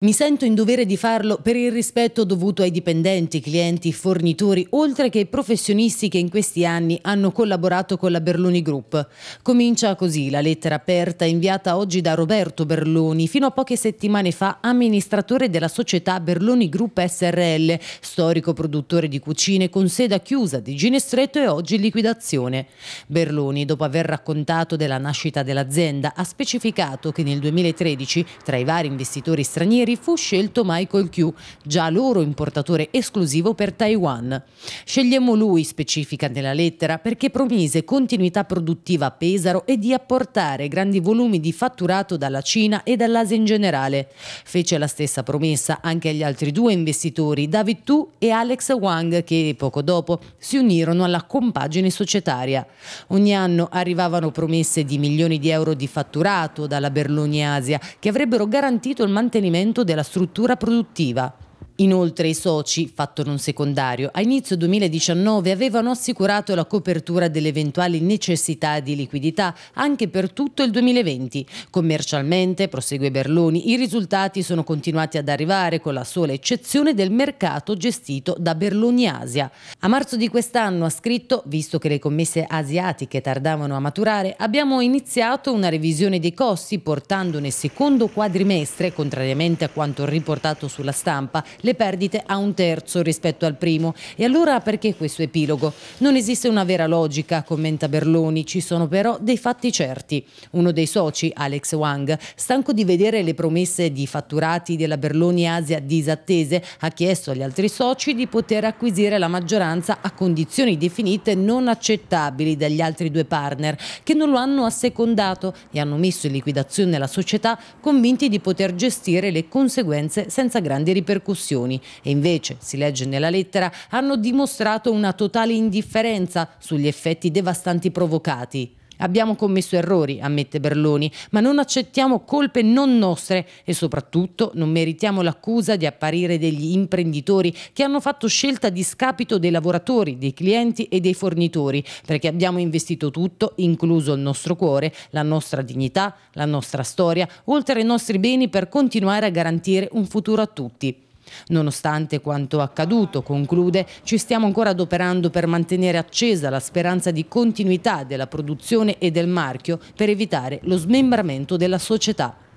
Mi sento in dovere di farlo per il rispetto dovuto ai dipendenti, clienti, fornitori, oltre che ai professionisti che in questi anni hanno collaborato con la Berloni Group. Comincia così la lettera aperta inviata oggi da Roberto Berloni, fino a poche settimane fa amministratore della società Berloni Group SRL, storico produttore di cucine con sede chiusa di Ginestretto e oggi in liquidazione. Berloni, dopo aver raccontato della nascita dell'azienda, ha specificato che nel 2013 tra i vari investitori stranieri stranieri fu scelto Michael Q, già loro importatore esclusivo per Taiwan. Scegliemmo lui, specifica nella lettera, perché promise continuità produttiva a Pesaro e di apportare grandi volumi di fatturato dalla Cina e dall'Asia in generale. Fece la stessa promessa anche agli altri due investitori, David Tu e Alex Wang, che poco dopo si unirono alla compagine societaria. Ogni anno arrivavano promesse di milioni di euro di fatturato dalla Berloni Asia, che avrebbero garantito il mantenimento della struttura produttiva. Inoltre i soci, fatto non secondario, a inizio 2019 avevano assicurato la copertura delle eventuali necessità di liquidità anche per tutto il 2020. Commercialmente, prosegue Berloni, i risultati sono continuati ad arrivare con la sola eccezione del mercato gestito da Berloni Asia. A marzo di quest'anno ha scritto, visto che le commesse asiatiche tardavano a maturare, abbiamo iniziato una revisione dei costi portando nel secondo quadrimestre, contrariamente a quanto riportato sulla stampa, le perdite a un terzo rispetto al primo. E allora perché questo epilogo? Non esiste una vera logica, commenta Berloni, ci sono però dei fatti certi. Uno dei soci, Alex Wang, stanco di vedere le promesse di fatturati della Berloni Asia disattese, ha chiesto agli altri soci di poter acquisire la maggioranza a condizioni definite non accettabili dagli altri due partner, che non lo hanno assecondato e hanno messo in liquidazione la società convinti di poter gestire le conseguenze senza grandi ripercussioni decisioni e invece, si legge nella lettera, hanno dimostrato una totale indifferenza sugli effetti devastanti provocati. Abbiamo commesso errori, ammette Berloni, ma non accettiamo colpe non nostre e soprattutto non meritiamo l'accusa di apparire degli imprenditori che hanno fatto scelta a discapito dei lavoratori, dei clienti e dei fornitori, perché abbiamo investito tutto, incluso il nostro cuore, la nostra dignità, la nostra storia, oltre ai nostri beni per continuare a garantire un futuro a tutti. Nonostante quanto accaduto, conclude, ci stiamo ancora adoperando per mantenere accesa la speranza di continuità della produzione e del marchio per evitare lo smembramento della società.